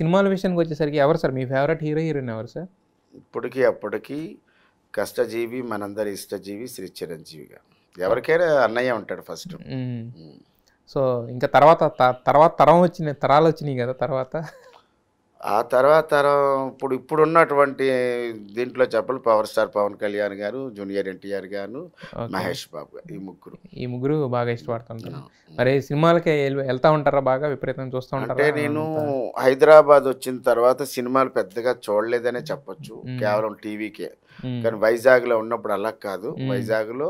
సినిమాల విషయానికి వచ్చేసరికి ఎవరు సార్ మీ ఫేవరెట్ హీరో హీరోయిన్ ఎవరు సార్ ఇప్పటికీ అప్పటికి కష్టజీవి మనందరి ఇష్టజీవి శ్రీ చిరంజీవిగా ఎవరికైనా అన్నయ్య ఉంటాడు ఫస్ట్ సో ఇంకా తర్వాత తర్వాత తరం వచ్చినాయి తరాలు వచ్చినాయి కదా తర్వాత ఆ తర్వాత ఇప్పుడు ఇప్పుడు ఇప్పుడున్నటువంటి దీంట్లో చెప్పాలి పవర్ స్టార్ పవన్ కళ్యాణ్ గారు జూనియర్ ఎన్టీఆర్ గారు మహేష్ బాబు గారు ఈ ముగ్గురు ఈ ముగ్గురు బాగా ఇష్టపడుతుంటారు మరి సినిమాలకి వెళ్తా ఉంటారా బాగా విపరీతం చూస్తూ ఉంటారు నేను హైదరాబాద్ వచ్చిన తర్వాత సినిమాలు పెద్దగా చూడలేదనే చెప్పొచ్చు కేవలం టీవీకే కానీ వైజాగ్లో ఉన్నప్పుడు అలా కాదు వైజాగ్లో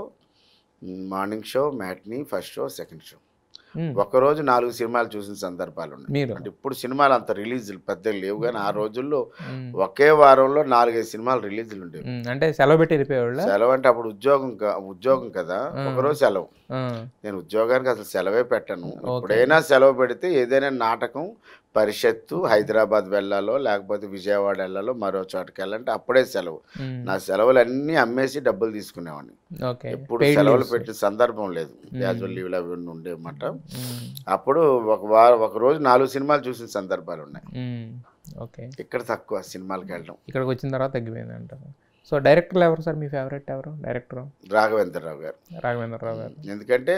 morning show matinee first show second show రోజు నాలుగు సినిమాలు చూసిన సందర్భాలు ఉన్నాయి అంటే ఇప్పుడు సినిమాలు అంత రిలీజులు పెద్ద లేవు కానీ ఆ రోజుల్లో ఒకే వారంలో నాలుగైదు సినిమాలు రిలీజులు ఉండేవి అంటే సెలవు పెట్టి సెలవు అంటే అప్పుడు ఉద్యోగం ఉద్యోగం కదా ఒకరోజు సెలవు నేను ఉద్యోగానికి అసలు సెలవే పెట్టను ఎప్పుడైనా సెలవు పెడితే ఏదైనా నాటకం పరిషత్తు హైదరాబాద్ వెళ్ళాలో లేకపోతే విజయవాడ వెళ్ళాలో మరో చోటకి వెళ్ళాలంటే అప్పుడే సెలవు నా సెలవులు అన్నీ అమ్మేసి డబ్బులు తీసుకునేవాడిని ఎప్పుడు సెలవులు పెట్టే సందర్భం లేదు క్యాజువల్ లీవ్లు అవి ఉండేమాట అప్పుడు ఒక వారం ఒక రోజు నాలుగు సినిమాలు చూసిన సందర్భాలు ఉన్నాయి ఇక్కడ తక్కువ సినిమాలకు వెళ్ళడం ఇక్కడికి వచ్చిన తర్వాత తగ్గిపోయింది అంటారు సో డైరెక్టర్లు ఎవరు సార్ మీ ఫేవరెట్ ఎవరు డైరెక్టర్ రాఘవేంద్రరావు గారు రాఘవేంద్రరావు గారు ఎందుకంటే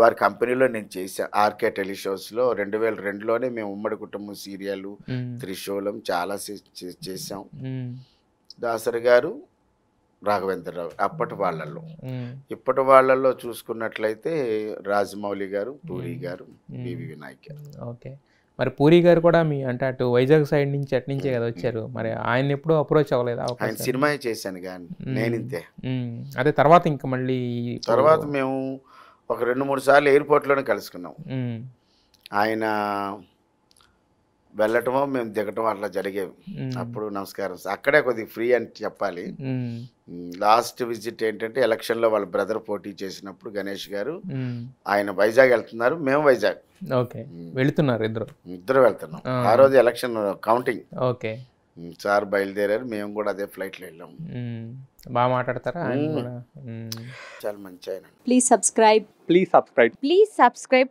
వారి కంపెనీలో నేను చేశాను ఆర్కే టెలిషోస్లో రెండు వేల రెండులోనే మేము ఉమ్మడి కుటుంబం సీరియల్ త్రిశూలం చాలా చేసాం దాసరి గారు రాఘవేంద్రరావు అప్పటి వాళ్ళల్లో ఇప్పటి వాళ్ళల్లో చూసుకున్నట్లయితే రాజమౌళి గారు పూరి గారు బివి వినాయక్ గారు ఓకే మరి పూరి గారు కూడా మీ అంటే అటు వైజాగ్ సైడ్ నుంచి అటు నుంచే కదా వచ్చారు మరి ఆయన ఎప్పుడూ అప్రోచ్ అవ్వలేదు సినిమా చేశాను కానీ నేను ఇంతే అదే తర్వాత ఇంకా మళ్ళీ తర్వాత మేము ఒక రెండు మూడు సార్లు ఎయిర్పోర్ట్లోనే కలుసుకున్నాం ఆయన వెళ్ళటమో మేము దిగటం అట్లా జరిగేవి అప్పుడు నమస్కారం అక్కడే కొద్దిగా ఫ్రీ అని చెప్పాలి లాస్ట్ విజిట్ ఏంటంటే ఎలక్షన్లో వాళ్ళ బ్రదర్ పోటీ చేసినప్పుడు గణేష్ గారు ఆయన వైజాగ్ వెళ్తున్నారు మేము వైజాగ్ ఓకే వెళుతున్నారు ఇద్దరు ఇద్దరు వెళ్తున్నాం ఆ రోజు ఎలక్షన్ కౌంటింగ్ ఓకే సార్ బయలుదేరారు మేము కూడా అదే ఫ్లైట్లో వెళ్ళాము బాగా మాట్లాడతారా చాలా మంచి ఆయన please subscribe please subscribe please subscribe